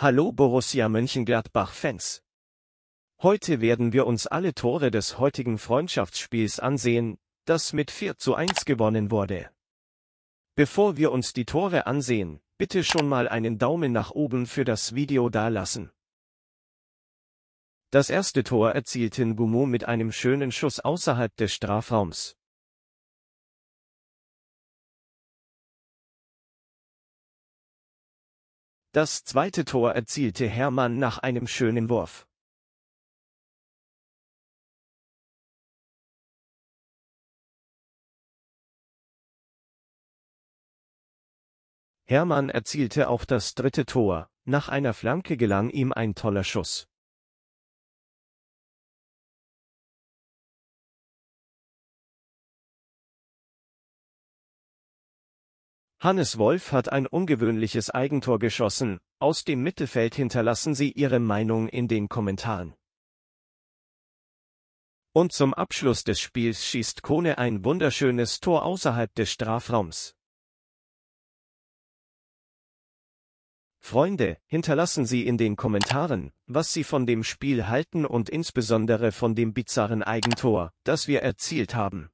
Hallo Borussia Mönchengladbach-Fans. Heute werden wir uns alle Tore des heutigen Freundschaftsspiels ansehen, das mit 4 zu 1 gewonnen wurde. Bevor wir uns die Tore ansehen, bitte schon mal einen Daumen nach oben für das Video dalassen. Das erste Tor erzielte Ngumu mit einem schönen Schuss außerhalb des Strafraums. Das zweite Tor erzielte Hermann nach einem schönen Wurf. Hermann erzielte auch das dritte Tor, nach einer Flanke gelang ihm ein toller Schuss. Hannes Wolf hat ein ungewöhnliches Eigentor geschossen, aus dem Mittelfeld hinterlassen Sie Ihre Meinung in den Kommentaren. Und zum Abschluss des Spiels schießt Kone ein wunderschönes Tor außerhalb des Strafraums. Freunde, hinterlassen Sie in den Kommentaren, was Sie von dem Spiel halten und insbesondere von dem bizarren Eigentor, das wir erzielt haben.